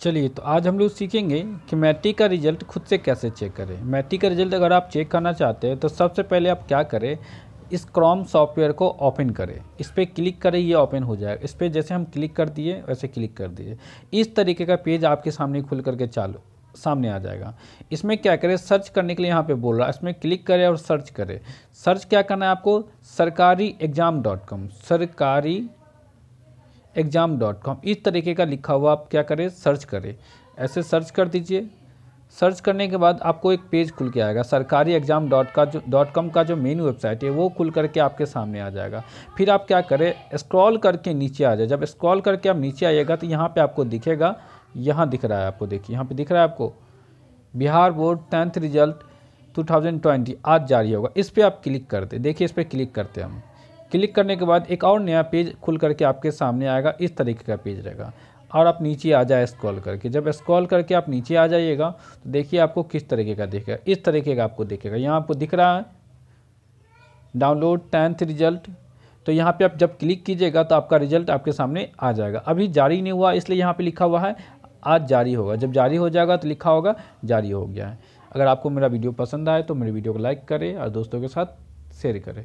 चलिए तो आज हम लोग सीखेंगे कि मैट्रिक का रिजल्ट खुद से कैसे चेक करें मैट्रिक का रिजल्ट अगर आप चेक करना चाहते हैं तो सबसे पहले आप क्या करें इस क्रॉम सॉफ्टवेयर को ओपन करें इस पर क्लिक करें ये ओपन हो जाएगा इस पर जैसे हम क्लिक कर दिए वैसे क्लिक कर दिए इस तरीके का पेज आपके सामने खुल करके चालू सामने आ जाएगा इसमें क्या करें सर्च करने के लिए यहाँ पे बोल रहा है इसमें क्लिक करें और सर्च करें सर्च क्या करना है आपको सरकारी एग्ज़ाम डॉट कॉम सरकारी एग्ज़ाम डॉट कॉम इस तरीके का लिखा हुआ आप क्या करें सर्च करें ऐसे सर्च कर दीजिए सर्च करने के बाद आपको एक पेज खुल के आएगा सरकारी एग्ज़ाम डॉट का जो डॉट कॉम का जो मेन वेबसाइट है वो खुल करके आपके सामने आ जाएगा फिर आप क्या करें स्क्रॉल करके नीचे आ जाए जब स्क्रॉल करके आप नीचे आइएगा तो यहाँ पे आपको दिखेगा यहाँ दिख रहा है आपको देखिए यहाँ पे दिख रहा है आपको बिहार बोर्ड टेंथ रिजल्ट 2020 आज जारी होगा इस पर आप क्लिक करते देखिए इस पर क्लिक करते हम क्लिक करने के बाद एक और नया पेज खुल करके आपके सामने आएगा इस तरीके का पेज रहेगा और आप नीचे आ जाए स्क्रॉल करके जब स्क्रॉल करके आप नीचे आ जाइएगा तो देखिए आपको किस तरीके का दिखेगा इस तरीके का आपको दिखेगा यहाँ आपको दिख रहा है डाउनलोड टेंथ रिजल्ट तो यहाँ पे आप जब क्लिक कीजिएगा तो आपका रिजल्ट आपके सामने आ जाएगा अभी जारी नहीं हुआ इसलिए यहाँ पे लिखा हुआ है आज जारी होगा जब जारी हो जाएगा तो लिखा होगा जारी हो गया है अगर आपको मेरा वीडियो पसंद आए तो मेरे वीडियो को लाइक करें और दोस्तों के साथ शेयर करें